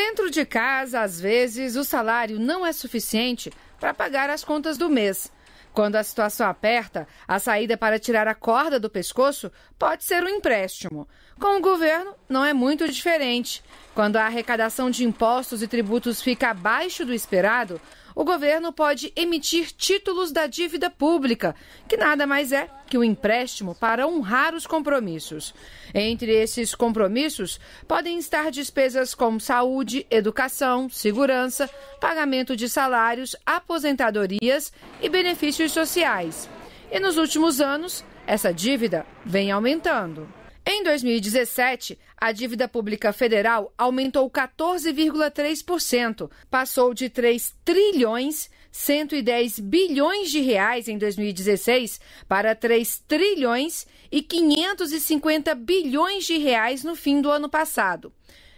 Dentro de casa, às vezes, o salário não é suficiente para pagar as contas do mês. Quando a situação aperta, a saída para tirar a corda do pescoço pode ser um empréstimo. Com o governo, não é muito diferente. Quando a arrecadação de impostos e tributos fica abaixo do esperado, o governo pode emitir títulos da dívida pública, que nada mais é que um empréstimo para honrar os compromissos. Entre esses compromissos podem estar despesas como saúde, educação, segurança, pagamento de salários, aposentadorias e benefícios sociais. E nos últimos anos, essa dívida vem aumentando. Em 2017, a dívida pública federal aumentou 14,3%, passou de 3 trilhões 110 bilhões de reais em 2016 para 3 trilhões e 550 bilhões de reais no fim do ano passado.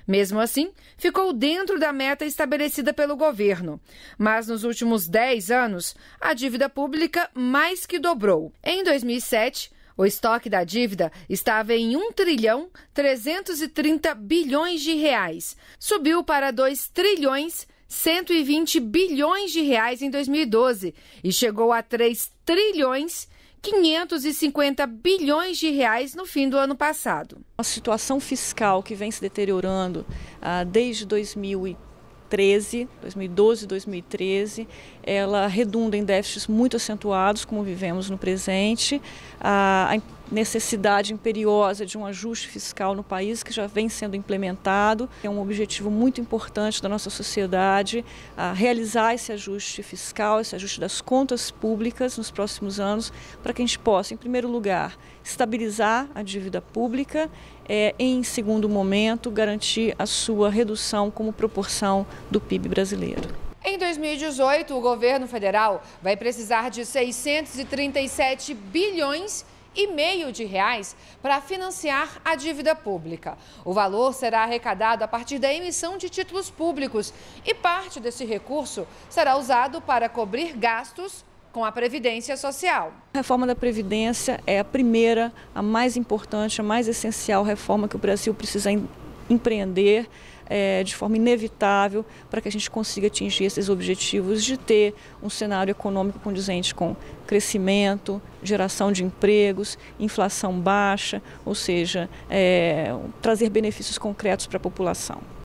Mesmo assim, ficou dentro da meta estabelecida pelo governo. Mas nos últimos 10 anos, a dívida pública mais que dobrou. Em 2007, o estoque da dívida estava em 1 trilhão 330 bilhões de reais. Subiu para 2 trilhões 120 bilhões de reais em 2012 e chegou a 3 trilhões 550 bilhões de reais no fim do ano passado. A situação fiscal que vem se deteriorando ah, desde 2013 2013, 2012, 2013, ela redunda em déficits muito acentuados, como vivemos no presente. A, a necessidade imperiosa de um ajuste fiscal no país que já vem sendo implementado. É um objetivo muito importante da nossa sociedade realizar esse ajuste fiscal, esse ajuste das contas públicas nos próximos anos, para que a gente possa, em primeiro lugar, estabilizar a dívida pública é, em segundo momento, garantir a sua redução como proporção do PIB brasileiro. Em 2018, o governo federal vai precisar de 637 bilhões de e meio de reais para financiar a dívida pública. O valor será arrecadado a partir da emissão de títulos públicos e parte desse recurso será usado para cobrir gastos com a Previdência Social. A reforma da Previdência é a primeira, a mais importante, a mais essencial reforma que o Brasil precisa empreender é, de forma inevitável para que a gente consiga atingir esses objetivos de ter um cenário econômico condizente com crescimento, geração de empregos, inflação baixa, ou seja, é, trazer benefícios concretos para a população.